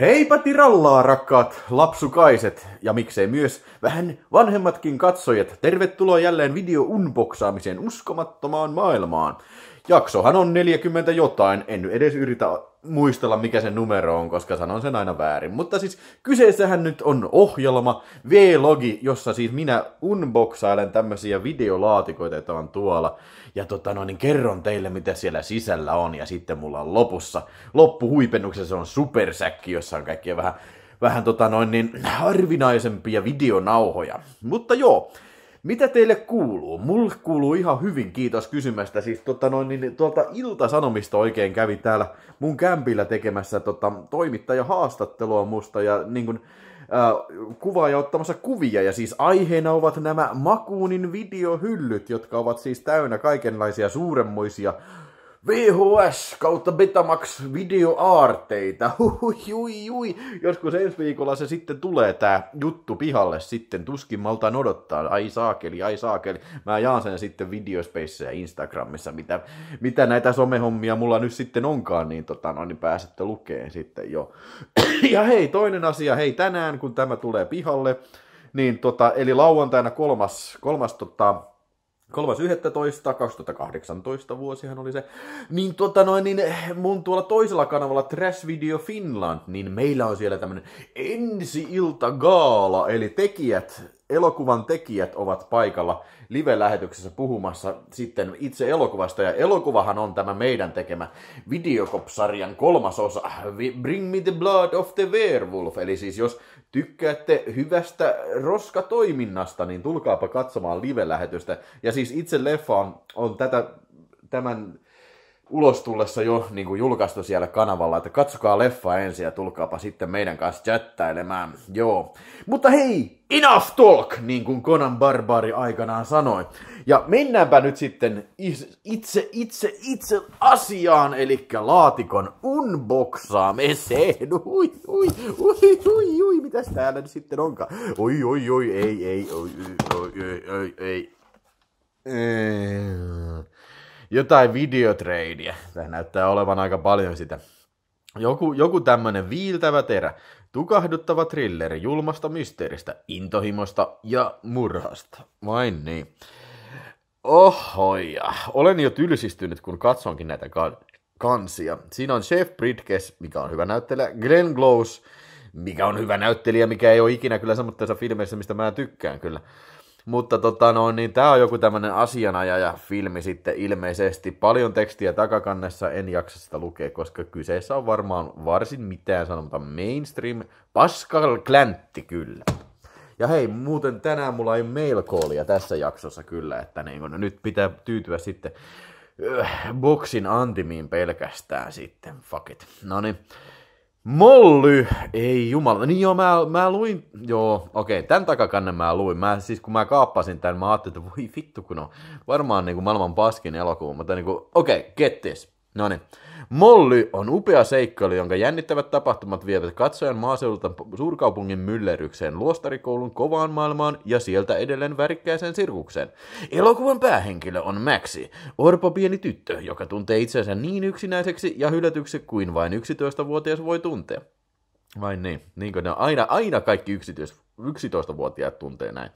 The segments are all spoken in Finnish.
Heipä tirallaa, rakkaat lapsukaiset ja miksei myös vähän vanhemmatkin katsojat. Tervetuloa jälleen video unboxaamiseen uskomattomaan maailmaan. Jaksohan on 40 jotain, en edes yritä muistella, mikä se numero on, koska sanon sen aina väärin. Mutta siis kyseessähän nyt on ohjelma, V-logi, jossa siis minä unboxailen tämmöisiä videolaatikoita, joita on tuolla. Ja tota no, niin kerron teille, mitä siellä sisällä on. Ja sitten mulla on lopussa, loppuhuipennuksessa on supersäkki, jossa on kaikkia vähän, vähän tota noin niin harvinaisempia videonauhoja. Mutta joo, mitä teille kuuluu? Mulle kuuluu ihan hyvin, kiitos kysymästä. Siis tota noin, niin, tuolta Ilta-Sanomista oikein kävi täällä mun kämpillä tekemässä tota, haastattelua musta ja niin kun, ja ottamassa kuvia, ja siis aiheena ovat nämä Makuunin videohyllyt, jotka ovat siis täynnä kaikenlaisia suuremmoisia VHS kautta Betamax videoaarteita. Hui, jui. Joskus ensi viikolla se sitten tulee tää juttu pihalle sitten. Tuskin maltaan odottaa. Ai saakeli, ai saakeli. Mä jaan sen sitten videospaceissa ja Instagramissa, mitä, mitä näitä somehommia mulla nyt sitten onkaan, niin, tota, no, niin pääsette lukeen sitten jo. ja hei, toinen asia, hei tänään kun tämä tulee pihalle, niin tota, eli lauantaina kolmas, kolmas tota, 3.11.2018 vuosihan oli se, niin, tuota noin, niin mun tuolla toisella kanavalla Trash Video Finland, niin meillä on siellä tämmönen ensi-ilta-gaala, eli tekijät, elokuvan tekijät ovat paikalla live-lähetyksessä puhumassa sitten itse elokuvasta, ja elokuvahan on tämä meidän tekemä videokopsarjan kolmas osa, Bring Me the Blood of the Werewolf, eli siis jos tykkäätte hyvästä roskatoiminnasta, niin tulkaapa katsomaan live-lähetystä. Ja siis itse leffa on, on tätä, tämän ulostullessa jo niin kuin julkaistu siellä kanavalla, että katsokaa leffa ensin ja tulkaapa sitten meidän kanssa chattailemaan. Joo. Mutta hei, enough talk, niin kuin Conan Barbari aikanaan sanoi. Ja mennäänpä nyt sitten itse, itse, itse asiaan, eli laatikon unboxaamiseen. Ui, ui, ui, ui, ui, mitäs täällä nyt sitten onkaan? Ui, ui, ui, ei, ei, oi, oi, oi, oi, ei. ei jotain videotreidiä. Tämä näyttää olevan aika paljon sitä. Joku, joku tämmönen viiltävä terä, tukahduttava thrilleri julmasta mysteeristä, intohimosta ja murhasta. Vain niin. Ohoja. Olen jo tylsistynyt, kun katsonkin näitä ka- kansia. Siinä on Chef Bridges, mikä on hyvä näyttelijä, Glenn Close, mikä on hyvä näyttelijä, mikä ei ole ikinä kyllä tässä filmeissä, mistä mä tykkään kyllä. Mutta tota no, niin tämä on joku tämmöinen asianajaja filmi sitten ilmeisesti. Paljon tekstiä takakannessa, en jaksa sitä lukea, koska kyseessä on varmaan varsin mitään sanomatta mainstream. Pascal Klantti kyllä. Ja hei, muuten tänään mulla ei mail callia tässä jaksossa kyllä, että niin kun, nyt pitää tyytyä sitten öh, boksin antimiin pelkästään sitten, fuck it. Noniin. Molly! Ei jumala. Niin joo, mä, mä luin, joo, okei, okay, tämän takakannen mä luin. Mä, siis kun mä kaappasin tämän, mä ajattelin, että voi vittu, kun on varmaan niin kuin maailman paskin elokuva. Mutta niin kuin, okei, okay, get this. No niin. Molly on upea seikkailu, jonka jännittävät tapahtumat vievät katsojan maaseudulta suurkaupungin myllerrykseen, luostarikoulun kovaan maailmaan ja sieltä edelleen värikkääseen sirkukseen. Elokuvan päähenkilö on Maxi, orpo pieni tyttö, joka tuntee itsensä niin yksinäiseksi ja hylätyksi kuin vain 11-vuotias voi tuntea. Vain niin, niin kuin ne on aina, aina kaikki 11 11-vuotiaat tuntee näin.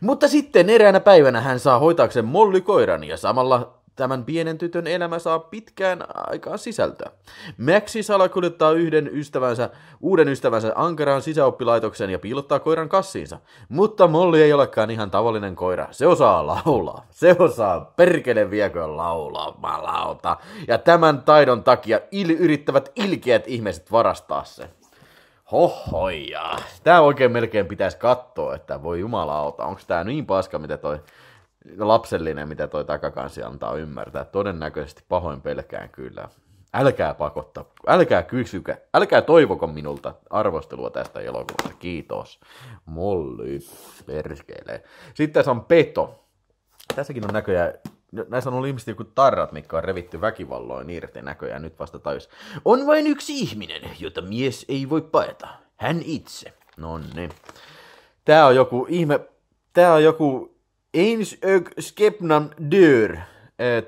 Mutta sitten eräänä päivänä hän saa hoitaakseen mollikoiran ja samalla Tämän pienen tytön elämä saa pitkään aikaa sisältöä. Maxi salakuljettaa yhden ystävänsä, uuden ystävänsä ankaraan sisäoppilaitokseen ja piilottaa koiran kassiinsa. Mutta Molli ei olekaan ihan tavallinen koira. Se osaa laulaa. Se osaa perkele viekö malauta. Ja tämän taidon takia il- yrittävät ilkeät ihmiset varastaa sen. Hohoja. Tää oikein melkein pitäisi katsoa, että voi auta. onko tää niin paska, mitä toi lapsellinen, mitä toi takakansi antaa ymmärtää. Todennäköisesti pahoin pelkään kyllä. Älkää pakotta älkää kysykä älkää toivoko minulta arvostelua tästä elokuvasta. Kiitos. Molly, perskeilee. Sitten tässä on peto. Tässäkin on näköjään näissä on ollut ilmeisesti joku tarrat, mitkä on revitty väkivalloin irti näköjään nyt vasta tajus. On vain yksi ihminen, jota mies ei voi paeta. Hän itse. No niin. Tää on joku ihme... Tää on joku Eins ök skepnan dyr.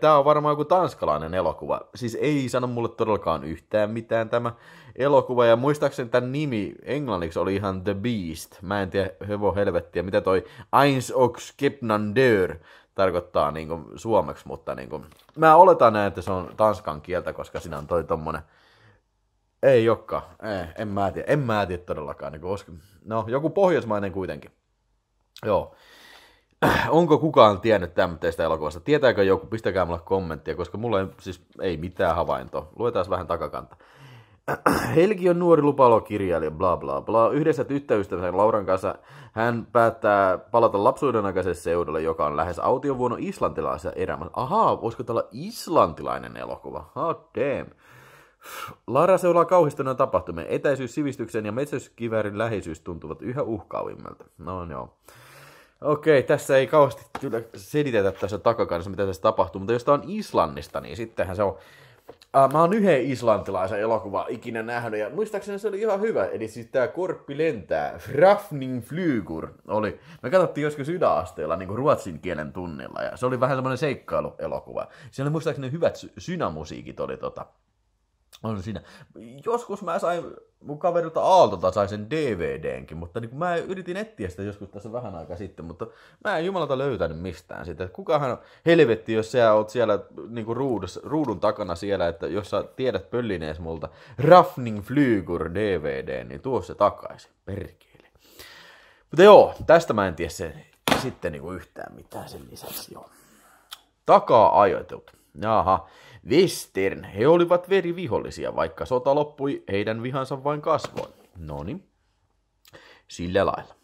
Tämä on varmaan joku tanskalainen elokuva. Siis ei sano mulle todellakaan yhtään mitään tämä elokuva. Ja muistaakseni tämän nimi englanniksi oli ihan The Beast. Mä en tiedä, hevo helvettiä, mitä toi Eins och Skepnan dör tarkoittaa niin kuin suomeksi, mutta niin kuin, mä oletan näin, että se on tanskan kieltä, koska siinä on toi tommonen ei jokka, ei, en mä tiedä, en mä tiedä todellakaan. Niin kuin, no, joku pohjoismainen kuitenkin. Joo onko kukaan tiennyt tämmöistä elokuvasta? Tietääkö joku? Pistäkää mulle kommenttia, koska mulla ei, siis, ei mitään havaintoa. Luetaan vähän takakanta. Helgi on nuori lupalokirjailija, bla bla bla. Yhdessä tyttöystävänsä Lauran kanssa hän päättää palata lapsuuden aikaiselle seudulle, joka on lähes autiovuono islantilaisessa erämässä. Ahaa, voisiko tällä olla islantilainen elokuva? Hot ah, damn. Lara seulaa kauhistuneen tapahtumien. Etäisyys sivistyksen ja metsäskivärin läheisyys tuntuvat yhä uhkaavimmilta. No joo. No. Okei, tässä ei kauheasti kyllä selitetä tässä takakannassa, mitä tässä tapahtuu, mutta jos tämä on Islannista, niin sittenhän se on... Äh, mä oon yhden islantilaisen elokuvan ikinä nähnyt, ja muistaakseni se oli ihan hyvä. Eli siis tämä Korppi lentää, Frafning Flygur oli. Me katsottiin joskus yläasteella niin kuin ruotsin kielen tunnilla, ja se oli vähän semmoinen seikkailuelokuva. Siellä muistaakseni hyvät synamusiikit oli tota, on siinä. Joskus mä sain mun kaverilta Aaltolta sai sen DVDnkin, mutta niin mä yritin etsiä sitä joskus tässä vähän aikaa sitten, mutta mä en jumalata löytänyt mistään sitä. Kukahan helvetti, jos sä oot siellä niin kuin ruudus, ruudun takana siellä, että jos sä tiedät pöllinees multa Raffning Flygur DVD, niin tuo se takaisin, perkele. Mutta joo, tästä mä en tiedä sen sitten niin kuin yhtään mitään sen lisäksi. Joo. Takaa ajotut. Jaha. Western, he olivat verivihollisia, vaikka sota loppui, heidän vihansa vain kasvoi. No niin, sillä lailla.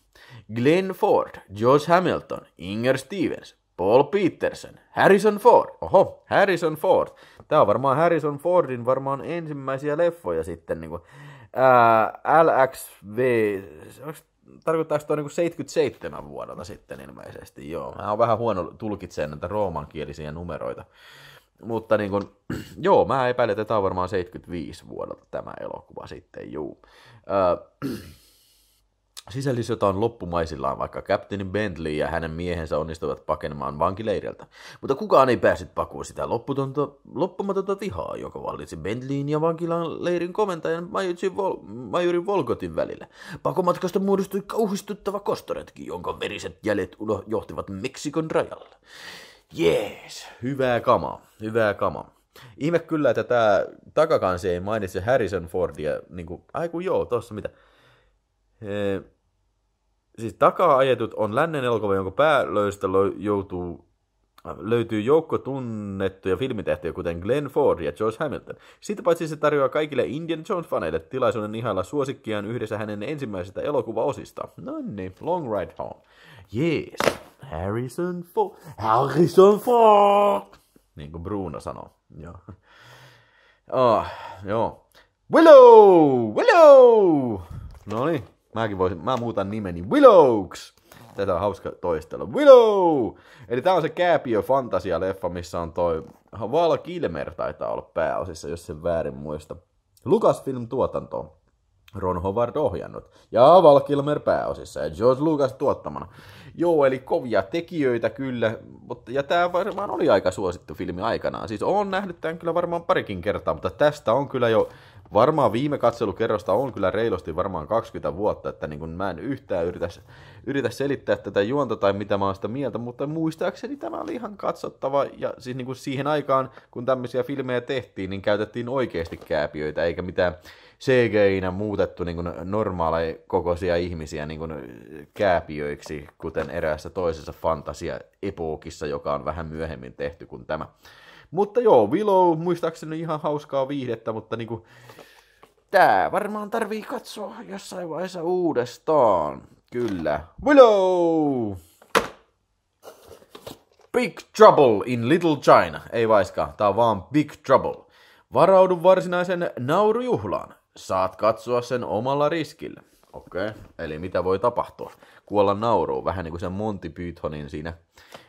Glenn Ford, George Hamilton, Inger Stevens, Paul Peterson, Harrison Ford. Oho, Harrison Ford. Tämä on varmaan Harrison Fordin varmaan ensimmäisiä leffoja sitten. Niin kuin, ää, LXV, tarkoittaako tuo niin 77 vuodelta sitten ilmeisesti? Joo, mä on vähän huono tulkitsemaan näitä roomankielisiä numeroita. Mutta niin kun, joo, mä epäilen, että tämä on varmaan 75 vuodelta tämä elokuva sitten, juu. Öö, Sisällissota on loppumaisillaan, vaikka Captain Bentley ja hänen miehensä onnistuvat pakenemaan vankileiriltä. Mutta kukaan ei päässyt pakoon sitä loppumatonta vihaa, joka vallitsi Bentleyin ja vankilan leirin komentajan Vol- majori Volkotin välillä. Pakomatkasta muodostui kauhistuttava kostoretki, jonka veriset jäljet johtivat Meksikon rajalle. Jees, hyvää kama, hyvää kama. Ihme kyllä, että tämä takakansi ei mainitse Harrison Fordia. Niin kuin, ai kun joo, tossa mitä. Ee, siis takaa ajetut on lännen elokuva, jonka päälöistä joutuu löytyy joukko tunnettuja filmitehtiä, kuten Glenn Ford ja George Hamilton. Siitä paitsi se tarjoaa kaikille Indian Jones-faneille tilaisuuden ihailla suosikkiaan yhdessä hänen ensimmäisestä elokuvaosista. No niin, Long Ride Home. Jees. Harrison Ford. Harrison Ford! Niin kuin Bruno sanoo. Joo. Oh, joo. Willow! Willow! No niin, mäkin voisin, mä muutan nimeni Willowks. Tätä on hauska toistella. Willow! Eli tää on se Kääpiö Fantasia-leffa, missä on toi Val Kilmer taitaa olla pääosissa, jos sen väärin muista. lukas film tuotanto Ron Howard ohjannut, ja Val Kilmer pääosissa, ja George Lucas tuottamana. Joo, eli kovia tekijöitä kyllä, mutta, ja tämä varmaan oli aika suosittu filmi aikanaan. Siis on nähnyt tämän kyllä varmaan parikin kertaa, mutta tästä on kyllä jo varmaan viime katselukerrosta on kyllä reilosti varmaan 20 vuotta, että niin kun mä en yhtään yritä, yritä selittää tätä juonta tai mitä mä oon sitä mieltä, mutta muistaakseni tämä oli ihan katsottava, ja siis niin kun siihen aikaan, kun tämmöisiä filmejä tehtiin, niin käytettiin oikeasti kääpiöitä, eikä mitään CGI-nä muutettu niin kuin normaaleja kokoisia ihmisiä niin kuin kääpiöiksi, kuten eräässä toisessa fantasia-epookissa, joka on vähän myöhemmin tehty kuin tämä. Mutta joo, Willow muistaakseni ihan hauskaa viihdettä, mutta niin kuin, tää varmaan tarvii katsoa jossain vaiheessa uudestaan. Kyllä. Willow! Big Trouble in Little China. Ei vaiska, tää on vaan Big Trouble. Varaudu varsinaisen naurujuhlaan saat katsoa sen omalla riskillä. Okei, okay. eli mitä voi tapahtua? Kuolla nauruu, vähän niin kuin sen Monty Pythonin siinä,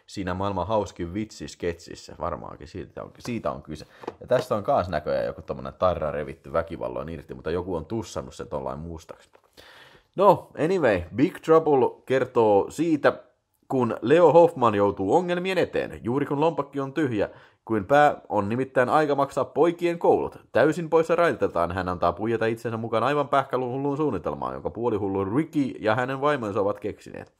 siinä maailman hauskin vitsi-sketsissä. Varmaankin siitä on, siitä on kyse. Ja tästä on kaas näköjään joku tommonen tarra revitty väkivalloin irti, mutta joku on tussannut sen tollain mustaksi. No, anyway, Big Trouble kertoo siitä, kun Leo Hoffman joutuu ongelmien eteen, juuri kun lompakki on tyhjä kuin pää on nimittäin aika maksaa poikien koulut. Täysin poissa raitetaan hän antaa puijata itsensä mukaan aivan pähkälun suunnitelmaan, jonka puolihullu Ricky ja hänen vaimonsa ovat keksineet.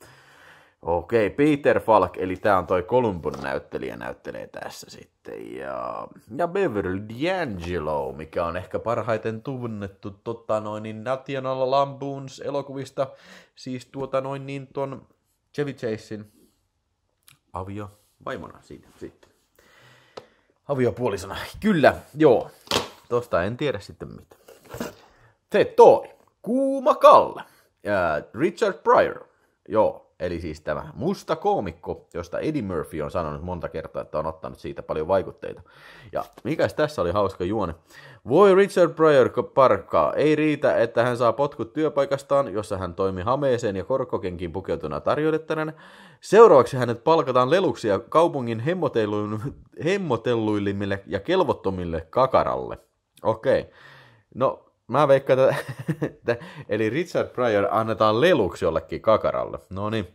Okei, Peter Falk, eli tämä on toi Kolumbun näyttelijä, näyttelee tässä sitten. Ja, ja Beverly D'Angelo, mikä on ehkä parhaiten tunnettu tota noin, niin National Lampoons elokuvista, siis tuota noin niin ton Chevy Chasein avio vaimona siinä sitten aviopuolisona. Kyllä, joo. Tosta en tiedä sitten mitä. Se toi. Kuuma Kalle. Äh, Richard Pryor. Joo eli siis tämä musta koomikko, josta Eddie Murphy on sanonut monta kertaa, että on ottanut siitä paljon vaikutteita. Ja mikäs tässä oli hauska juone? Voi Richard Pryor parkkaa, Ei riitä, että hän saa potkut työpaikastaan, jossa hän toimi hameeseen ja korkokenkin pukeutuna tarjoilijana. Seuraavaksi hänet palkataan leluksi ja kaupungin hemmotelluillimille ja kelvottomille kakaralle. Okei. Okay. No, Mä veikkaan, että, eli Richard Pryor annetaan leluksi jollekin kakaralle. No niin.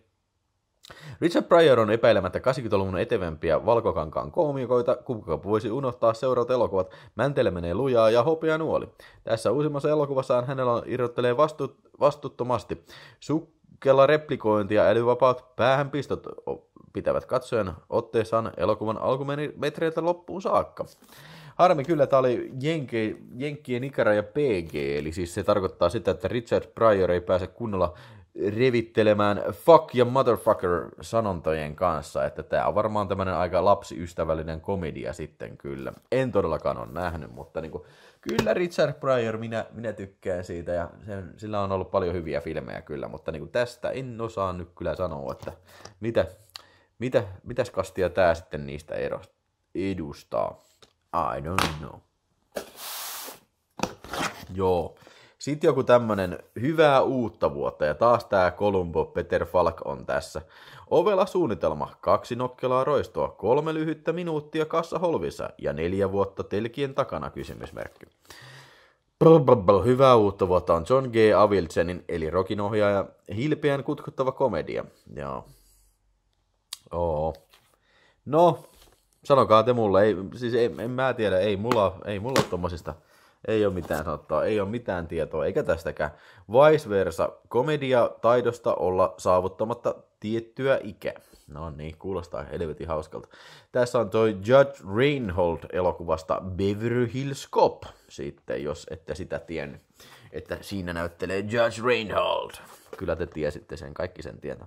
Richard Pryor on epäilemättä 80-luvun etevempiä valkokankaan koomikoita, kuka voisi unohtaa seuraavat elokuvat Mäntele menee lujaa ja hopea nuoli. Tässä uusimmassa elokuvassaan hänellä on irrottelee vastu, vastuttomasti. Sukkella replikointi ja älyvapaat päähänpistot pitävät katsojan otteessaan elokuvan alkumetreiltä loppuun saakka. Harmi kyllä, tämä oli Jenke, Jenkkien ikäraja PG, eli siis se tarkoittaa sitä, että Richard Pryor ei pääse kunnolla revittelemään fuck ja motherfucker sanontojen kanssa, että tämä on varmaan tämmöinen aika lapsiystävällinen komedia sitten kyllä. En todellakaan ole nähnyt, mutta niin kuin, kyllä Richard Pryor, minä, minä tykkään siitä ja sen, sillä on ollut paljon hyviä filmejä kyllä, mutta niin kuin tästä en osaa nyt kyllä sanoa, että mitä, mitä, mitäs kastia tämä sitten niistä edustaa. I don't know. Joo. Sitten joku tämmönen hyvää uutta vuotta ja taas tää Kolumbo Peter Falk on tässä. Ovela suunnitelma, kaksi nokkelaa roistoa, kolme lyhyttä minuuttia kassa holvissa ja neljä vuotta telkien takana kysymysmerkki. Blablabla. Hyvää uutta vuotta on John G. Avildsenin eli Rokin ohjaaja hilpeän kutkuttava komedia. Joo. Oo. No, Sanokaa te mulle, ei, siis en, en mä tiedä, ei mulla, ei mulla tommosista, ei ole mitään sanottaa, ei ole mitään tietoa, eikä tästäkään. Vice versa, komedia taidosta olla saavuttamatta tiettyä ikää. No niin, kuulostaa helvetin hauskalta. Tässä on toi Judge Reinhold-elokuvasta Beverly Hills Cop, sitten jos ette sitä tiennyt, että siinä näyttelee Judge Reinhold. Kyllä te tiesitte sen, kaikki sen tietää.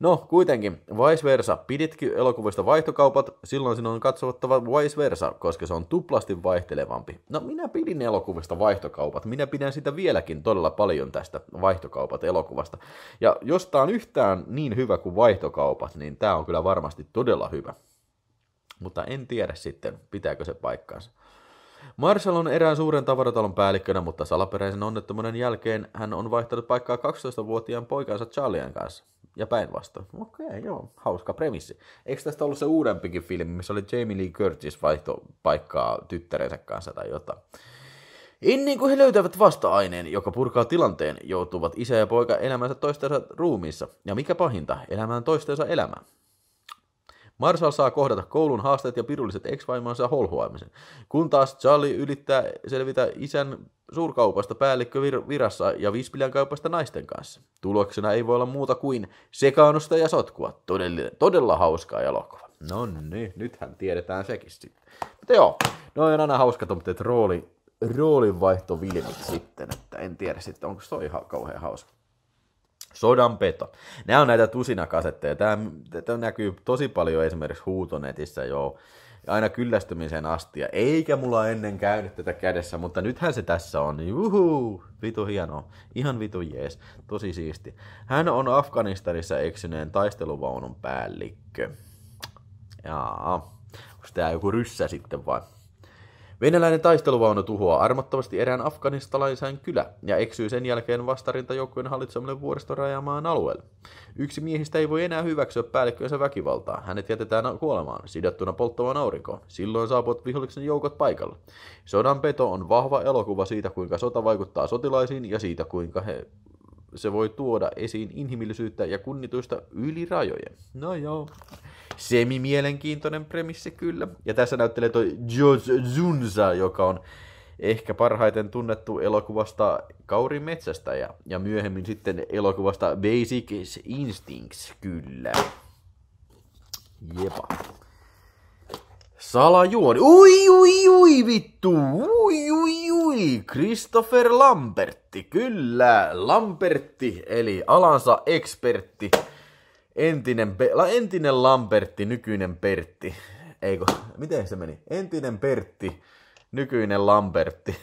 No, kuitenkin, Vice Versa. piditkö elokuvista vaihtokaupat, silloin sinun on katsottava Vice Versa, koska se on tuplasti vaihtelevampi. No, minä pidin elokuvista vaihtokaupat. Minä pidän sitä vieläkin todella paljon tästä vaihtokaupat elokuvasta. Ja jos tämä on yhtään niin hyvä kuin vaihtokaupat, niin tämä on kyllä varmasti todella hyvä. Mutta en tiedä sitten, pitääkö se paikkaansa. Marshall on erään suuren tavaratalon päällikkönä, mutta salaperäisen onnettomuuden jälkeen hän on vaihtanut paikkaa 12-vuotiaan poikansa Charlien kanssa. Ja päinvastoin. Okei, okay, joo. Hauska premissi. Eikö tästä ollut se uudempikin filmi, missä oli Jamie Lee Curtis vaihto paikkaa tyttärensä kanssa tai jotain? Ennen niin kuin he löytävät vasta-aineen, joka purkaa tilanteen, joutuvat isä ja poika elämänsä toistensa ruumiissa. Ja mikä pahinta, elämään toistensa elämä. Marshall saa kohdata koulun haasteet ja pirulliset ex-vaimonsa holhoamisen, kun taas Charlie ylittää selvitä isän suurkaupasta virassa ja Vispilän kaupasta naisten kanssa. Tuloksena ei voi olla muuta kuin sekaannusta ja sotkua. Todellinen, todella hauskaa elokuva. No niin, nythän tiedetään sekin sitten. Mutta joo, no on aina hauska tuommoiset rooli, roolinvaihto sitten, että en tiedä sitten, onko se ihan kauhean hauska. Sodan peto. Nämä on näitä tusinakasetteja. Tämä, tämä näkyy tosi paljon esimerkiksi huutonetissä jo aina kyllästymiseen asti. eikä mulla ennen käynyt tätä kädessä, mutta nythän se tässä on. Juhu, vitu hieno. Ihan vitu jees. Tosi siisti. Hän on Afganistanissa eksyneen taisteluvaunun päällikkö. Jaa. Onko tämä joku ryssä sitten vai? Venäläinen taisteluvaunu tuhoaa armottavasti erään afganistalaisen kylä ja eksyy sen jälkeen vastarintajoukkojen hallitsemalle vuoristorajamaan alueelle. Yksi miehistä ei voi enää hyväksyä päällikkönsä väkivaltaa. Hänet jätetään kuolemaan, sidottuna polttavaan aurinkoon. Silloin saapuvat vihollisen joukot paikalle. Sodan peto on vahva elokuva siitä, kuinka sota vaikuttaa sotilaisiin ja siitä, kuinka he se voi tuoda esiin inhimillisyyttä ja kunnituista yli rajojen. No joo. Semi-mielenkiintoinen premissi kyllä. Ja tässä näyttelee toi George Zunza, joka on ehkä parhaiten tunnettu elokuvasta Kauri metsästä ja, ja myöhemmin sitten elokuvasta Basic Instincts, kyllä. Jepa. Salajuoni. Ui, ui, ui, vittu. Ui, ui, ui. Christopher Lambertti. Kyllä, Lambertti, eli alansa ekspertti. Entinen, entinen Lambertti, nykyinen Pertti. Eikö, miten se meni? Entinen Pertti, nykyinen Lambertti.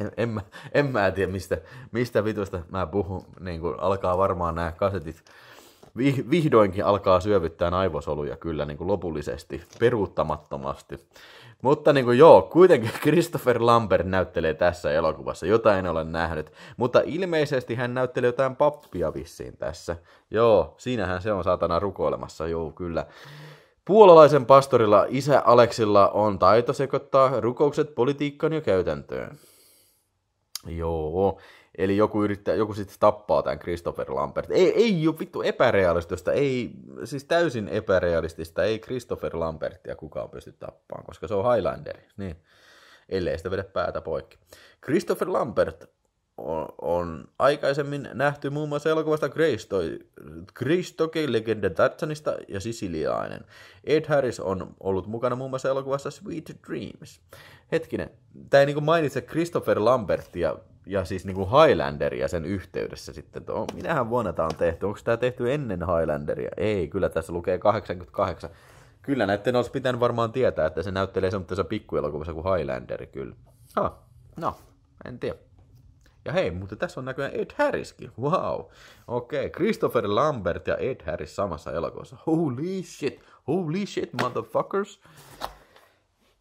En, en, mä, en mä tiedä, mistä, mistä vitusta mä puhun. Niin kun alkaa varmaan nämä kasetit vihdoinkin alkaa syövyttää aivosoluja kyllä niin kuin lopullisesti, peruuttamattomasti. Mutta niin kuin joo, kuitenkin Christopher Lambert näyttelee tässä elokuvassa, jota en ole nähnyt. Mutta ilmeisesti hän näyttelee jotain pappia vissiin tässä. Joo, siinähän se on saatana rukoilemassa, joo kyllä. Puolalaisen pastorilla isä Aleksilla on taito sekoittaa rukoukset politiikkaan ja käytäntöön. Joo, Eli joku, yrittää, joku sitten tappaa tämän Christopher Lambert. Ei, ei ole vittu epärealistista, ei, siis täysin epärealistista, ei Christopher Lambertia kukaan pysty tappaan, koska se on Highlander, niin, ellei sitä vedä päätä poikki. Christopher Lambert on, on aikaisemmin nähty muun muassa elokuvasta Greystoke, legenda Tartsanista ja sisiliainen. Ed Harris on ollut mukana muun muassa elokuvassa Sweet Dreams. Hetkinen, tämä ei niin mainitse Christopher Lambertia ja siis niin kuin Highlanderia sen yhteydessä sitten, että oh, minähän vuonna tämä on tehty, onko tämä tehty ennen Highlanderia? Ei, kyllä tässä lukee 88. Kyllä näiden olisi pitänyt varmaan tietää, että se näyttelee semmoisessa pikkuelokuvassa kuin Highlander, kyllä. Ha, no, en tiedä. Ja hei, mutta tässä on näköjään Ed Harriskin. Wow. Okei, okay. Christopher Lambert ja Ed Harris samassa elokuvassa. Holy shit, holy shit, motherfuckers.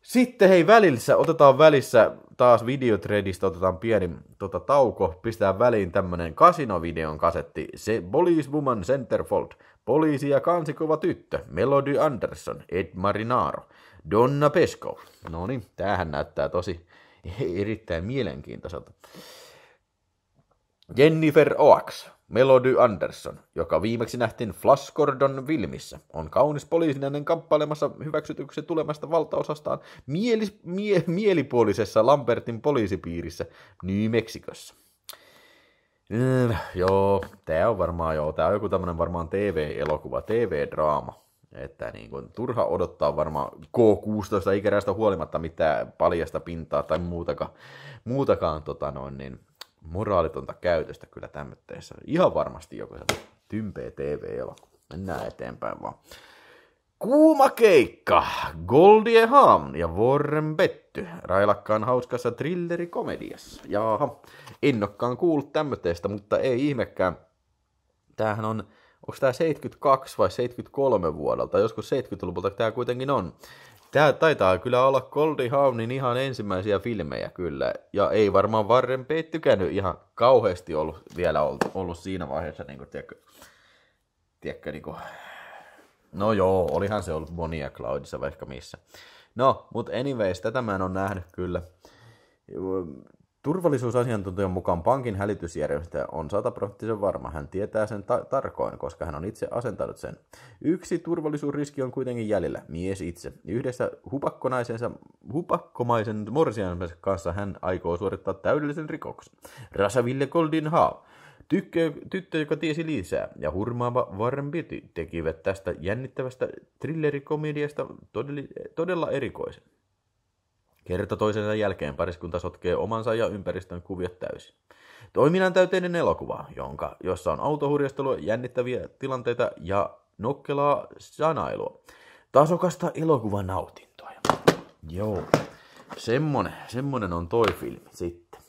Sitten hei välissä, otetaan välissä taas videotredistä, otetaan pieni tota, tauko, pistetään väliin tämmönen kasinovideon kasetti, se Police Woman Centerfold, Poliisi ja kansikova tyttö, Melody Anderson, Ed Marinaro, Donna Pesco. No niin, tämähän näyttää tosi erittäin mielenkiintoiselta. Jennifer Oaks, Melody Anderson, joka viimeksi nähtiin Flash Gordon Vilmissä, on kaunis poliisinainen kamppailemassa hyväksytyksi tulemasta valtaosastaan mielis, mie, mielipuolisessa Lambertin poliisipiirissä New Mexicossa. Mm, joo, tämä on varmaan joo, tää on joku tämmönen varmaan TV-elokuva, TV-draama. Että niin kun, turha odottaa varmaan K-16 ikäräistä huolimatta mitään paljasta pintaa tai muutakaan, muutakaan tota noin, niin moraalitonta käytöstä kyllä tämmöisessä. Ihan varmasti joku tympeä TV-elokuva. Mennään eteenpäin vaan. Kuuma keikka, Goldie Hawn ja Warren Betty, railakkaan hauskassa thrillerikomediassa. Jaaha, innokkaan kuullut tämmöteestä, mutta ei ihmekään. Tämähän on, onko tämä 72 vai 73 vuodelta, joskus 70-luvulta tämä kuitenkin on. Tämä taitaa kyllä olla Goldie Hawnin ihan ensimmäisiä filmejä kyllä. Ja ei varmaan Warren Pate tykännyt ihan kauheasti ollut, vielä ollut, ollut siinä vaiheessa. Niin kuin, tiedätkö, tiedätkö, niin kuin... No joo, olihan se ollut Bonnie Cloudissa vaikka missä. No, mutta anyways, tätä mä en ole nähnyt kyllä. Turvallisuusasiantuntijan mukaan pankin hälytysjärjestelmä on sataprosenttisen varma. Hän tietää sen ta- tarkoin, koska hän on itse asentanut sen. Yksi turvallisuusriski on kuitenkin jäljellä, mies itse. Yhdessä hupakkonaisensa, hupakkomaisen morsiansa kanssa hän aikoo suorittaa täydellisen rikoksen. Rasaville Goldin Haa. Tykkö, tyttö, joka tiesi lisää, ja hurmaava Warren Beatty tekivät tästä jännittävästä thrillerikomediasta todella erikoisen. Kerta toisensa jälkeen pariskunta sotkee omansa ja ympäristön kuviot täysin. Toiminnan täyteinen elokuva, jonka, jossa on autohurjastelua, jännittäviä tilanteita ja nokkelaa sanailua. Tasokasta elokuvan nautintoa. Joo, semmonen, semmonen on toi filmi sitten.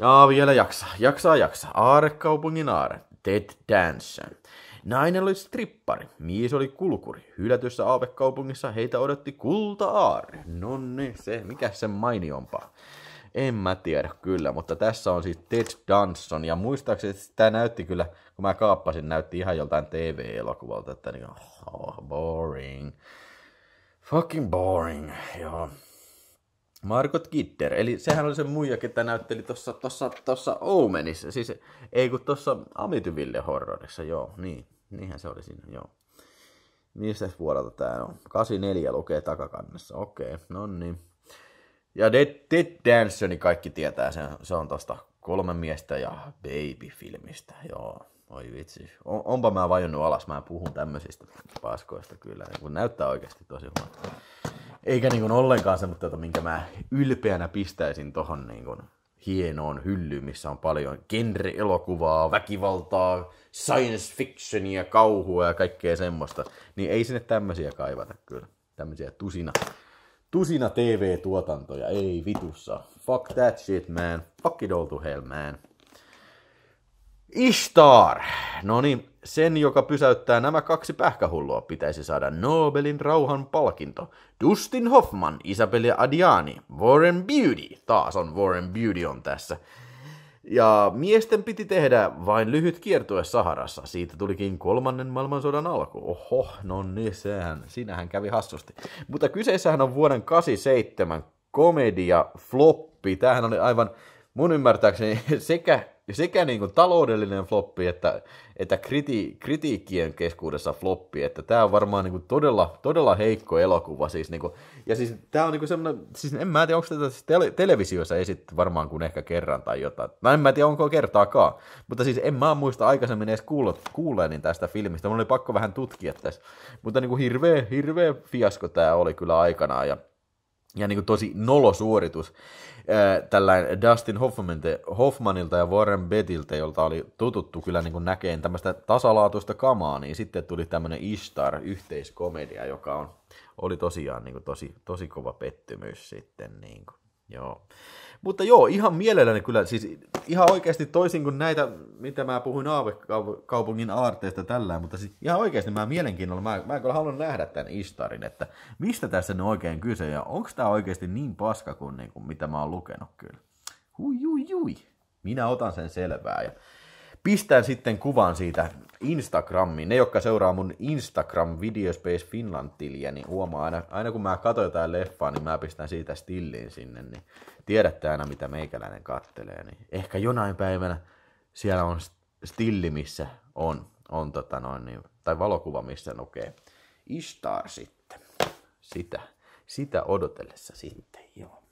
Ja vielä jaksaa, jaksaa, jaksaa. Aarekaupungin aare, Ted Danson. Nainen oli strippari, mies oli kulkuri. Hylätyssä aavekaupungissa heitä odotti kulta-aari. No niin, se, mikä se mainiompaa. En mä tiedä kyllä, mutta tässä on siis Ted Danson. Ja muistaakseni tämä näytti kyllä, kun mä kaappasin, näytti ihan joltain TV-elokuvalta, että niin, oh, boring. Fucking boring, joo. Margot Kidder, eli sehän oli se muija, ketä näytteli tuossa tossa, tossa Omenissa, siis ei kun tuossa Amityville horrorissa, joo, niin niinhän se oli siinä, joo. Mistä vuodelta tää on? 84 lukee takakannessa, okei, okay, no niin. Ja Dead, Dead Dance, niin kaikki tietää sen, se on tosta kolme miestä ja Baby-filmistä, joo. Oi vitsi, on, onpa mä vajonnut alas, mä puhun tämmöisistä paskoista kyllä, niin kun näyttää oikeasti tosi huonolta. Eikä niin kuin ollenkaan semmoista, minkä mä ylpeänä pistäisin tohon niin kuin hienoon hyllyyn, missä on paljon genre-elokuvaa, väkivaltaa, science fictionia, kauhua ja kaikkea semmoista. Niin ei sinne tämmöisiä kaivata kyllä. Tämmöisiä tusina, tusina TV-tuotantoja. Ei vitussa. Fuck that shit, man. Fuck it all to hell, man. Ishtar! No niin, sen, joka pysäyttää nämä kaksi pähkähullua, pitäisi saada Nobelin rauhan palkinto. Dustin Hoffman, Isabelle Adiani, Warren Beauty, taas on Warren Beauty on tässä. Ja miesten piti tehdä vain lyhyt kiertue Saharassa. Siitä tulikin kolmannen maailmansodan alku. Oho, no niin, sehän, sinähän kävi hassusti. Mutta kyseessähän on vuoden 87 komedia Floppi. Tämähän oli aivan mun ymmärtääkseni sekä ja sekä niin kuin taloudellinen floppi, että, että kriti, kritiikkien keskuudessa floppi, että tämä on varmaan niin kuin todella, todella heikko elokuva. Siis niin kuin, ja siis tämä on niin semmoinen, siis en mä tiedä, onko tätä siis tele, televisiossa esitetty varmaan kuin ehkä kerran tai jotain. No en mä tiedä, onko kertaakaan. Mutta siis en mä muista aikaisemmin edes kuulleeni niin tästä filmistä. Mulla oli pakko vähän tutkia tässä. Mutta niin kuin hirveä, hirveä fiasko tämä oli kyllä aikanaan. Ja ja niin kuin tosi nolosuoritus tällainen Dustin Hoffmanilta ja Warren Bettiltä, jolta oli tututtu kyllä niin näkeen tämmöistä tasalaatuista kamaa, niin sitten tuli tämmöinen Ishtar-yhteiskomedia, joka on, oli tosiaan niin kuin tosi, tosi kova pettymys sitten. Niin kuin, joo. Mutta joo, ihan mielelläni kyllä, siis ihan oikeasti toisin kuin näitä, mitä mä puhuin aavekaupungin aarteista tällä, mutta siis ihan oikeasti mä mielenkiinnolla, mä, mä kyllä haluan nähdä tämän Istarin, että mistä tässä on oikein kyse ja onko tämä oikeasti niin paska kuin, niin kuin mitä mä oon lukenut kyllä. Hui, hui, hui. Minä otan sen selvää ja Pistän sitten kuvan siitä Instagramiin. Ne, jotka seuraa mun Instagram Videospace Finland-tiliä, niin huomaa aina, aina kun mä katson jotain leffaa, niin mä pistän siitä stilliin sinne, niin tiedätte aina, mitä meikäläinen kattelee. Niin ehkä jonain päivänä siellä on stilli, missä on, on tota noin, niin, tai valokuva, missä lukee Istar sitten. Sitä, sitä odotellessa sitten, joo.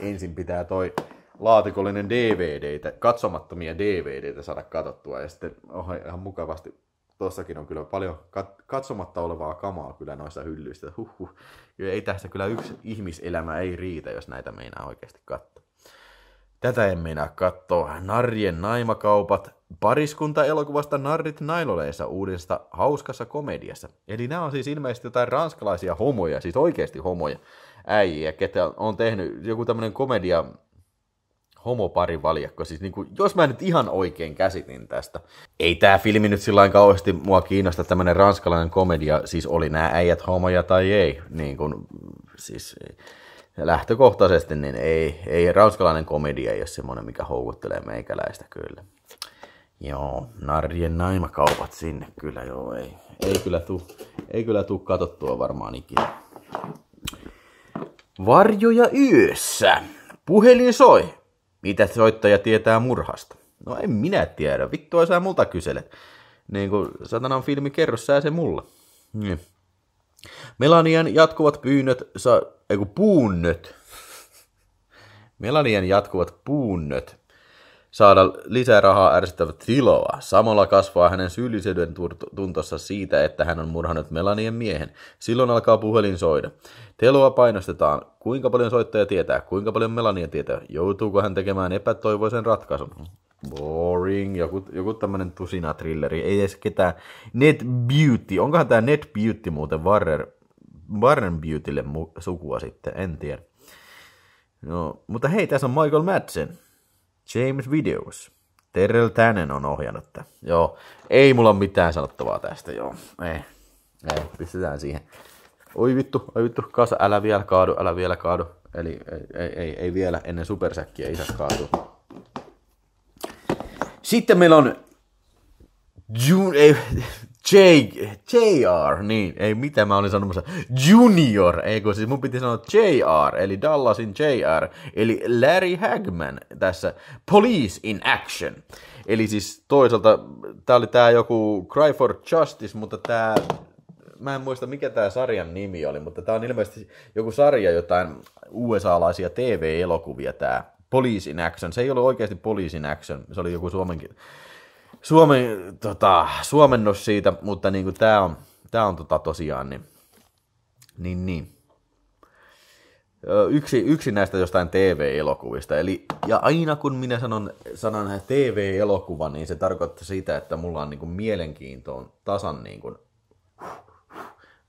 Ensin pitää toi laatikollinen DVD, katsomattomia DVD: saada katsottua. Ja sitten oh, ihan mukavasti, tuossakin on kyllä paljon kat- katsomatta olevaa kamaa kyllä noissa hyllyistä. Huhhuh. Ei tässä kyllä yksi ihmiselämä ei riitä, jos näitä meinaa oikeasti katsoa. Tätä en meinaa katsoa. Narjen naimakaupat, elokuvasta Narrit Nailoleissa uudesta hauskassa komediassa. Eli nämä on siis ilmeisesti jotain ranskalaisia homoja, siis oikeasti homoja äijä, ketä on tehnyt joku tämmöinen komedia homoparivaljakko. Siis niin kuin, jos mä nyt ihan oikein käsitin tästä. Ei tämä filmi nyt sillä kauheasti mua kiinnosta tämmöinen ranskalainen komedia, siis oli nämä äijät homoja tai ei. Niin kuin, siis lähtökohtaisesti niin ei, ei ranskalainen komedia ei ole semmoinen, mikä houkuttelee meikäläistä kyllä. Joo, narjen naimakaupat sinne kyllä joo, ei, ei kyllä tuu, ei kyllä tuu katottua varmaan ikinä. Varjoja yössä. Puhelin soi mitä soittaja tietää murhasta? No en minä tiedä, vittua sä multa kyselet. Niin kuin satanan filmi kerro sä se mulle. Niin. Melanian jatkuvat pyynnöt, sa, eiku puunnöt. Melanian jatkuvat puunnöt saada lisää rahaa, ärsyttävä tiloa. Samalla kasvaa hänen syyllisyyden tuntossa siitä, että hän on murhannut Melanien miehen. Silloin alkaa puhelin soida. Teloa painostetaan. Kuinka paljon soittaja tietää? Kuinka paljon Melania tietää? Joutuuko hän tekemään epätoivoisen ratkaisun? Boring. Joku, joku tämmönen tusina trilleri. Ei edes ketään. Net Beauty. Onkohan tämä Net Beauty muuten Warner, Warner Beautylle mu- sukua sitten? En tiedä. No, mutta hei, tässä on Michael Madsen James Videos. Terrell Tänen on ohjannut tämän. Joo, ei mulla ole mitään sanottavaa tästä, joo. Ei, ei, pistetään siihen. Oi vittu, oi vittu, kasa, älä vielä kaadu, älä vielä kaadu. Eli ei, ei, ei vielä ennen supersäkkiä isä kaadu. Sitten meillä on June, ei, J, JR, niin, ei mitä mä olin sanomassa, Junior, ei kun siis mun piti sanoa JR, eli Dallasin JR, eli Larry Hagman tässä Police in Action. Eli siis toisaalta, tää oli tää joku Cry for Justice, mutta tää, mä en muista mikä tää sarjan nimi oli, mutta tää on ilmeisesti joku sarja jotain USA-laisia TV-elokuvia tää Police in Action. Se ei ollut oikeasti Police in Action, se oli joku suomenkin Suomen, tota, suomennos siitä, mutta niin kuin tämä on, tää on tota tosiaan niin, niin, niin. Yksi, yksi näistä jostain TV-elokuvista. Eli, ja aina kun minä sanon sanan TV-elokuva, niin se tarkoittaa sitä, että mulla on niin kuin mielenkiintoon tasan niin kuin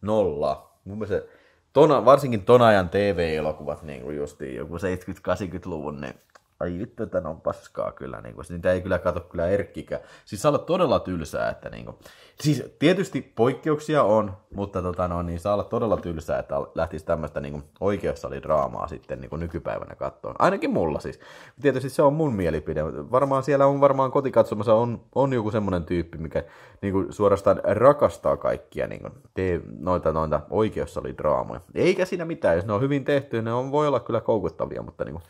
nolla. Mun mielestä tona, varsinkin ton ajan TV-elokuvat, niin kuin justiin joku 70-80-luvun, niin ai vittu, että ne on paskaa kyllä. Niin kuin, siis niitä ei kyllä kato kyllä Erkkikään. Siis saa olla todella tylsää, että niin kuin, siis tietysti poikkeuksia on, mutta tota, no, niin saa olla todella tylsää, että lähtisi tämmöistä niin oikeussalidraamaa sitten niin kuin nykypäivänä kattoon. Ainakin mulla siis. Tietysti se on mun mielipide. Varmaan siellä on varmaan kotikatsomassa on, on joku semmoinen tyyppi, mikä niin kuin, suorastaan rakastaa kaikkia niin kuin, te, noita, noita oikeussalidraamoja. Eikä siinä mitään, jos ne on hyvin tehty, ne on, voi olla kyllä koukuttavia, mutta niin kuin,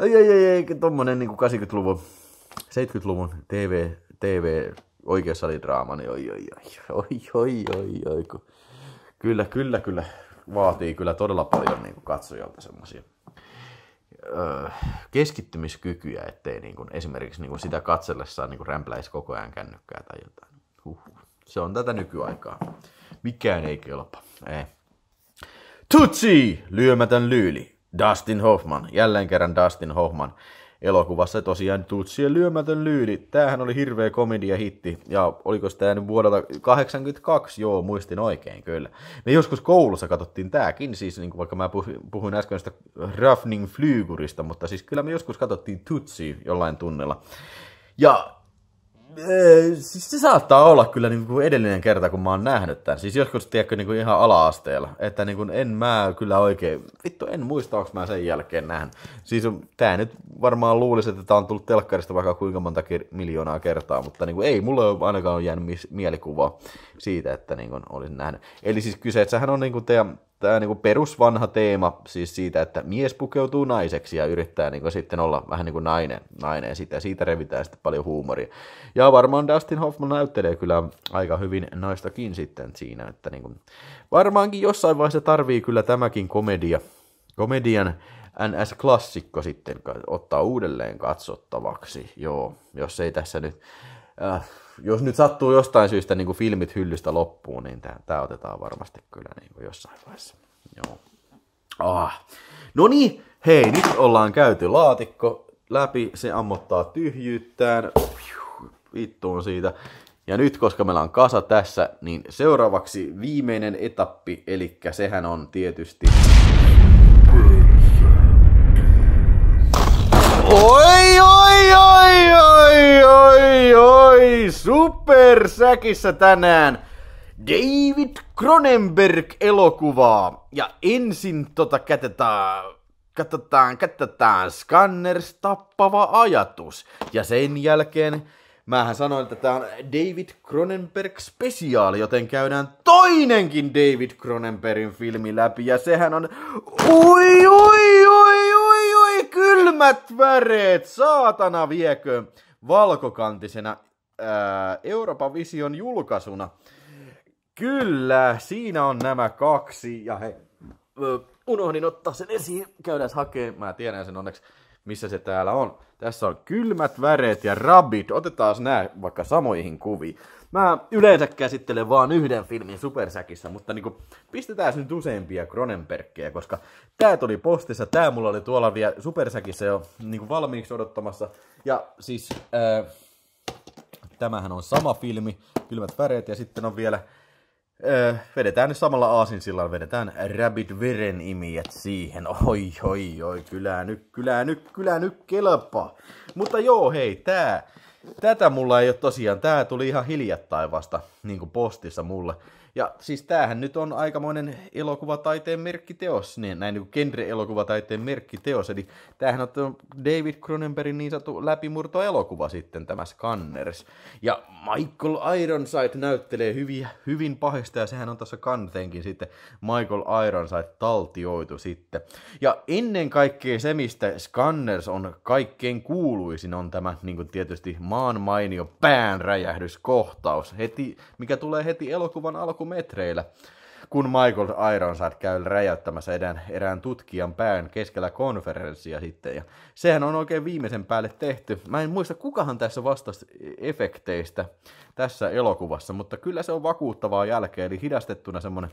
ei, ei, ei, ei jotenkin tommonen niin 80-luvun, 70-luvun TV, TV oikeussalidraama, niin oi, oi, oi, oi, oi, oi, oi, Kyllä, kyllä, kyllä. Vaatii kyllä todella paljon niin kuin katsojalta semmoisia keskittymiskykyä öö, keskittymiskykyjä, ettei niin kuin, esimerkiksi niin kuin sitä katsellessaan niin rämpläisi koko ajan kännykkää tai jotain. Huhhuh. Se on tätä nykyaikaa. Mikään ei kelpa. Ei. Tutsi! Lyömätön lyyli. Dustin Hoffman. Jälleen kerran Dustin Hoffman elokuvassa tosiaan Tutsien lyömätön lyydi. Tämähän oli hirveä komedia hitti ja oliko tämä nyt vuodelta 82, joo muistin oikein kyllä. Me joskus koulussa katsottiin tämäkin, siis niin kuin vaikka mä puhuin äsken sitä Raffning Flygurista, mutta siis kyllä me joskus katsottiin Tutsi jollain tunnella. Ja siis se saattaa olla kyllä niin kuin edellinen kerta, kun mä oon nähnyt tämän. Siis joskus, tiedätkö, niin kuin ihan ala-asteella. Että niin kuin en mä kyllä oikein, vittu en muista, onko mä sen jälkeen nähnyt. Siis tää nyt varmaan luulisi, että tää on tullut telkkarista vaikka kuinka monta kir- miljoonaa kertaa, mutta niin kuin ei mulle on ainakaan jäänyt mielikuva siitä, että niin kuin olisin nähnyt. Eli siis kyseessähän on niin kuin teidän tämä niin perusvanha teema siis siitä, että mies pukeutuu naiseksi ja yrittää niin kuin sitten olla vähän niin kuin nainen, nainen sitä, siitä revitään sitten paljon huumoria. Ja varmaan Dustin Hoffman näyttelee kyllä aika hyvin naistakin sitten siinä, että niin kuin, varmaankin jossain vaiheessa tarvii kyllä tämäkin komedia, komedian NS-klassikko sitten ottaa uudelleen katsottavaksi, joo, jos ei tässä nyt äh, jos nyt sattuu jostain syystä niin kuin filmit hyllystä loppuun, niin tämä otetaan varmasti kyllä niin kuin jossain vaiheessa. Joo. Ah. No niin, hei, nyt ollaan käyty laatikko läpi, se ammottaa tyhjyyttään, vittuun siitä. Ja nyt, koska meillä on kasa tässä, niin seuraavaksi viimeinen etappi, eli sehän on tietysti... Oi, oi, oi! Oi, oi, oi! Supersäkissä tänään David Cronenberg-elokuvaa. Ja ensin tota kätetään, katsotaan, katsotaan Scanners tappava ajatus. Ja sen jälkeen Mähän sanoin, että tämä on David Cronenberg spesiaali, joten käydään toinenkin David Cronenbergin filmi läpi. Ja sehän on... Ui, ui, ui, ui, ui, kylmät väreet, saatana viekö valkokantisena ää, Euroopan vision julkaisuna. Kyllä, siinä on nämä kaksi. Ja hei, ö, unohdin ottaa sen esiin. Käydään hakemaan. Mä tiedän sen onneksi, missä se täällä on. Tässä on kylmät väreet ja rabbit. Otetaan nämä vaikka samoihin kuviin. Mä yleensä käsittelen vaan yhden filmin supersäkissä, mutta niinku pistetään nyt useampia Cronenbergkejä, koska tää tuli postissa, tää mulla oli tuolla vielä supersäkissä jo niinku valmiiksi odottamassa. Ja siis ää, äh, tämähän on sama filmi, kylmät väreet ja sitten on vielä ää, äh, vedetään nyt samalla aasinsillaan, vedetään Rabbit Veren imiät siihen. Oi, oi, oi, kyllä nyt, kyllä nyt, kyllä nyt kelpaa. Mutta joo, hei, tää Tätä mulla ei ole tosiaan, tämä tuli ihan hiljattain vasta niin kuin postissa mulle. Ja siis tämähän nyt on aikamoinen elokuvataiteen merkkiteos, niin näin niin genre-elokuvataiteen merkkiteos. Eli tämähän on David Cronenbergin niin sanottu läpimurtoelokuva sitten tämä Scanners. Ja Michael Ironside näyttelee hyviä, hyvin pahista ja sehän on tässä kanteenkin sitten Michael Ironside taltioitu sitten. Ja ennen kaikkea se, mistä Scanners on kaikkein kuuluisin, on tämä niin kuin tietysti maan mainio päänräjähdyskohtaus, heti, mikä tulee heti elokuvan alku alkumetreillä, kun Michael Ironside käy räjäyttämässä erään, erään tutkijan pään keskellä konferenssia sitten. Ja sehän on oikein viimeisen päälle tehty. Mä en muista, kukahan tässä vastasi efekteistä tässä elokuvassa, mutta kyllä se on vakuuttavaa jälkeen. eli hidastettuna semmoinen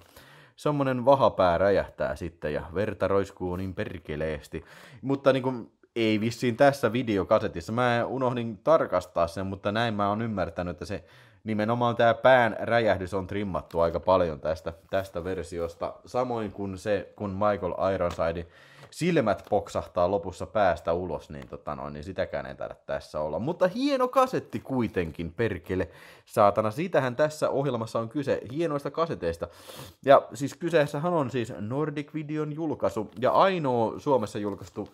semmoinen vahapää räjähtää sitten ja verta roiskuu niin perkeleesti. Mutta niin kuin, ei vissiin tässä videokasetissa. Mä unohdin tarkastaa sen, mutta näin mä oon ymmärtänyt, että se nimenomaan tämä pään räjähdys on trimmattu aika paljon tästä, tästä versiosta. Samoin kuin se, kun Michael Ironside silmät poksahtaa lopussa päästä ulos, niin, tota noin, niin sitäkään ei taida tässä olla. Mutta hieno kasetti kuitenkin, perkele, saatana. Siitähän tässä ohjelmassa on kyse, hienoista kaseteista. Ja siis kyseessähän on siis Nordic Videon julkaisu, ja ainoa Suomessa julkaistu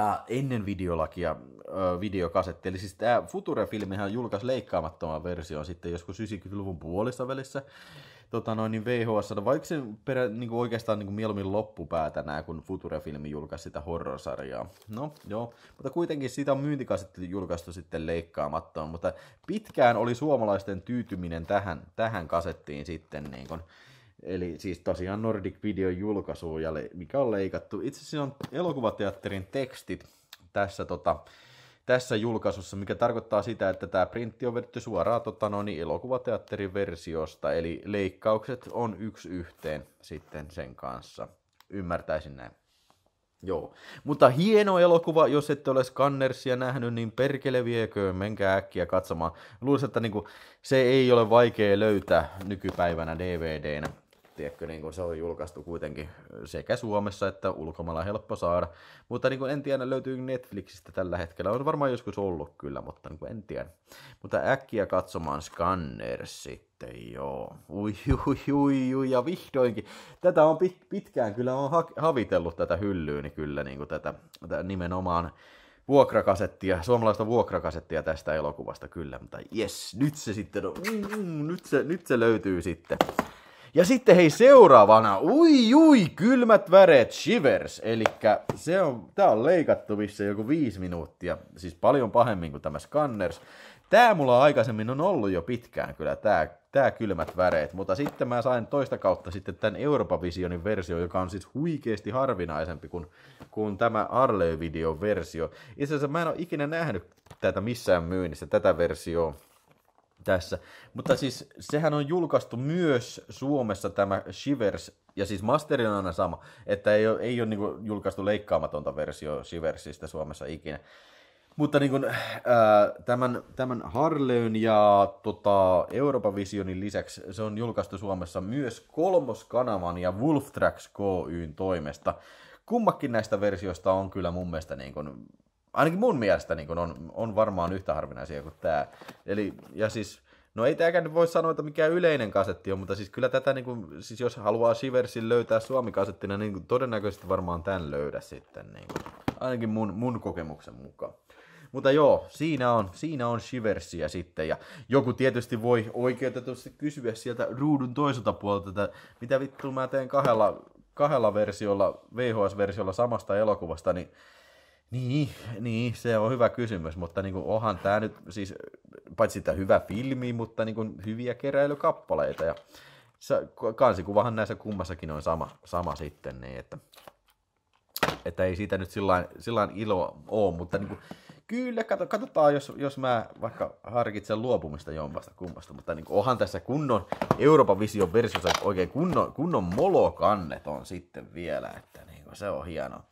äh, ennen videolakia äh, videokasetti. Eli siis tämä future filmihan julkaisi leikkaamattoman version sitten joskus 90-luvun puolessa välissä tota noin, niin VHS, vaikka se perä, niin kuin oikeastaan niin kuin mieluummin loppupäätä nämä, kun Future-filmi julkaisi sitä horrorsarjaa. No, joo. Mutta kuitenkin sitä on myyntikasetti julkaistu sitten leikkaamatta, mutta pitkään oli suomalaisten tyytyminen tähän, tähän kasettiin sitten niin kuin, Eli siis tosiaan Nordic Video julkaisu, mikä on leikattu. Itse asiassa on elokuvateatterin tekstit tässä, tota, tässä julkaisussa, mikä tarkoittaa sitä, että tämä printti on vedetty suoraan tota, no, niin elokuvateatterin versiosta, eli leikkaukset on yksi yhteen sitten sen kanssa. Ymmärtäisin näin. Joo, mutta hieno elokuva, jos ette ole skannersia nähnyt, niin perkele viekö, menkää äkkiä katsomaan. Luulisin, että niinku, se ei ole vaikea löytää nykypäivänä DVDnä tiedätkö, niin kuin se on julkaistu kuitenkin sekä Suomessa että ulkomailla helppo saada. Mutta niin kuin en tiedä, löytyy Netflixistä tällä hetkellä. On varmaan joskus ollut kyllä, mutta niin kuin en tiedä. Mutta äkkiä katsomaan Scanner sitten, joo. Ui, ui, ui, ui, ja vihdoinkin. Tätä on pitkään kyllä on havitellut tätä hyllyyni kyllä niin kuin tätä, tätä nimenomaan vuokrakasettia, suomalaista vuokrakasettia tästä elokuvasta kyllä, mutta yes, nyt se sitten on, mm, mm, nyt, se, nyt se löytyy sitten. Ja sitten hei seuraavana, ui ui, kylmät väreet, shivers. Eli se on, tää on leikattu vissiin joku viisi minuuttia, siis paljon pahemmin kuin tämä Scanners. Tää mulla aikaisemmin on ollut jo pitkään kyllä, tää, tää kylmät väreet, mutta sitten mä sain toista kautta sitten tämän Visionin versio, joka on siis huikeasti harvinaisempi kuin, kuin tämä Arle videon versio. Itse asiassa mä en ole ikinä nähnyt tätä missään myynnissä, tätä versioa tässä. Mutta siis sehän on julkaistu myös Suomessa tämä Shivers, ja siis masterin on aina sama, että ei ole, ei ole niin kuin julkaistu leikkaamatonta versio Shiversistä Suomessa ikinä. Mutta niin kuin, ää, äh, tämän, tämän Harleyn ja tota, Euroopan visionin lisäksi se on julkaistu Suomessa myös kolmoskanavan ja Wolf Tracks Kyn toimesta. Kummakin näistä versioista on kyllä mun mielestä niin kuin ainakin mun mielestä niin on, on varmaan yhtä harvinaisia kuin tämä. Eli, ja siis, no ei tämäkään voi sanoa, että mikä yleinen kasetti on, mutta siis kyllä tätä, niin kun, siis jos haluaa Siversin löytää Suomi-kasettina, niin todennäköisesti varmaan tämän löydä sitten, niin kun, ainakin mun, mun kokemuksen mukaan. Mutta joo, siinä on, siinä on Shiversia sitten, ja joku tietysti voi oikeutetusti kysyä sieltä ruudun toiselta puolelta, että mitä vittu mä teen kahdella, kahdella versiolla, VHS-versiolla samasta elokuvasta, niin niin, niin, se on hyvä kysymys, mutta niin kuin, onhan tämä nyt siis paitsi sitä hyvä filmi, mutta niin kuin, hyviä keräilykappaleita ja kansikuvahan näissä kummassakin on sama, sama sitten, niin että, että ei siitä nyt sillä ilo ole, mutta niin kuin, kyllä katsotaan, jos, jos mä vaikka harkitsen luopumista jompasta kummasta, mutta niin kuin, onhan tässä kunnon Euroopan vision versiossa oikein kunnon, kunnon molokannet on sitten vielä, että niin kuin, se on hienoa.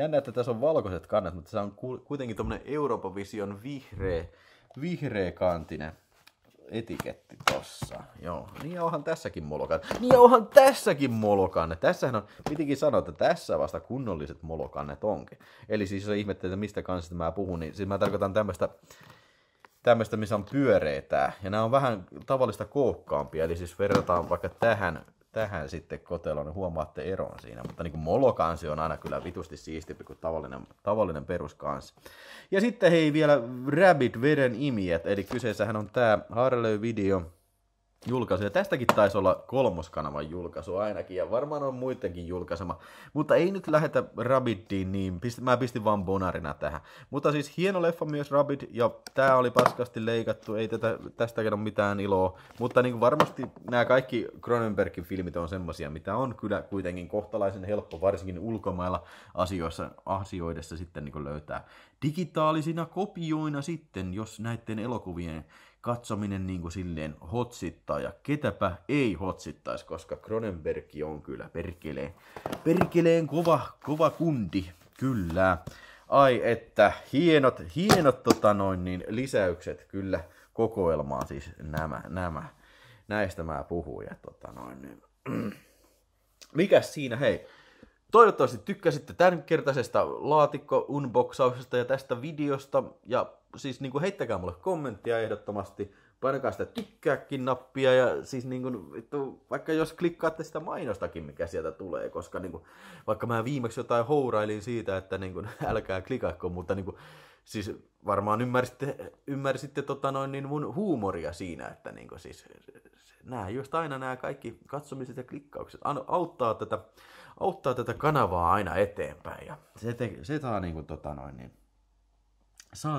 Jännä, että tässä on valkoiset kannat, mutta se on kuitenkin tuommoinen Euroopan vision vihreä, vihreä kantinen etiketti tossa. Joo, niin onhan tässäkin molokan, Niin onhan tässäkin molokanne. Tässähän on, pitikin sanoa, että tässä vasta kunnolliset molokannet onkin. Eli siis jos että mistä kansasta mä puhun, niin siis mä tarkoitan tämmöistä tämmöistä, missä on pyöreitä. Ja nämä on vähän tavallista kookkaampia, eli siis verrataan vaikka tähän tähän sitten koteloon, niin huomaatte eron siinä. Mutta niin kuin molokansi on aina kyllä vitusti siistimpi kuin tavallinen, tavallinen peruskansi. Ja sitten hei vielä Rabbit veren imiet, eli kyseessähän on tämä Harley-video, julkaisu. Ja tästäkin taisi olla kolmoskanavan julkaisu ainakin, ja varmaan on muidenkin julkaisema. Mutta ei nyt lähetä Rabbidiin niin, pistin, mä pistin vaan bonarina tähän. Mutta siis hieno leffa myös Rabbid, ja tää oli paskasti leikattu, ei tätä, tästäkään ole mitään iloa. Mutta niin varmasti nämä kaikki Cronenbergin filmit on semmosia, mitä on kyllä kuitenkin kohtalaisen helppo, varsinkin ulkomailla asioissa, asioidessa sitten niin löytää. Digitaalisina kopioina sitten, jos näiden elokuvien katsominen niin kuin silleen hotsittaa ja ketäpä ei hotsittaisi, koska Cronenberg on kyllä perkeleen, perkeleen kova, kova kundi, kyllä. Ai että, hienot, hienot tota noin, niin lisäykset kyllä kokoelmaan siis nämä, nämä. Näistä mä puhun ja tota noin, niin. Mikäs siinä, hei, Toivottavasti tykkäsitte tämänkertaisesta laatikko-unboxauksesta ja tästä videosta. Ja siis niin kuin heittäkää mulle kommenttia ehdottomasti, painakaa sitä tykkääkin nappia ja siis niin kuin, vittu, vaikka jos klikkaatte sitä mainostakin, mikä sieltä tulee, koska niin kuin, vaikka mä viimeksi jotain hourailin siitä, että niin kuin, älkää klikakko, mutta niin kuin, siis varmaan ymmärsitte, ymmärsitte tota noin, niin mun huumoria siinä, että niin kuin, siis nämä just aina nämä kaikki katsomiset ja klikkaukset auttaa tätä, auttaa tätä kanavaa aina eteenpäin ja se, te, se saa niin kuin, tota noin, niin,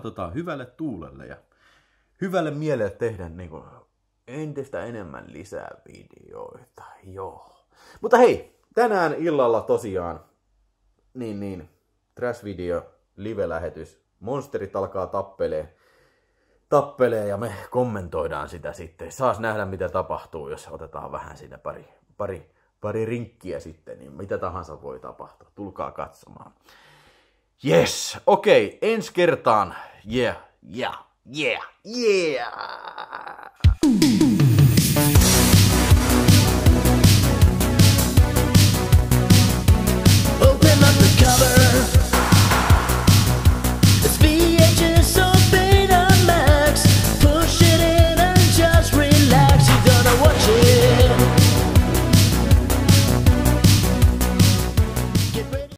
tota, hyvälle tuulelle ja hyvälle mielelle tehdä niin kuin entistä enemmän lisää videoita. Joo. Mutta hei, tänään illalla tosiaan, niin niin, Trash Video live-lähetys. Monsterit alkaa tappelee. Tappelee ja me kommentoidaan sitä sitten. Saas nähdä mitä tapahtuu, jos otetaan vähän siinä pari, pari, pari rinkkiä sitten, niin mitä tahansa voi tapahtua. Tulkaa katsomaan. Yes, okei, okay. ensi kertaan. Yeah, yeah, yeah, yeah.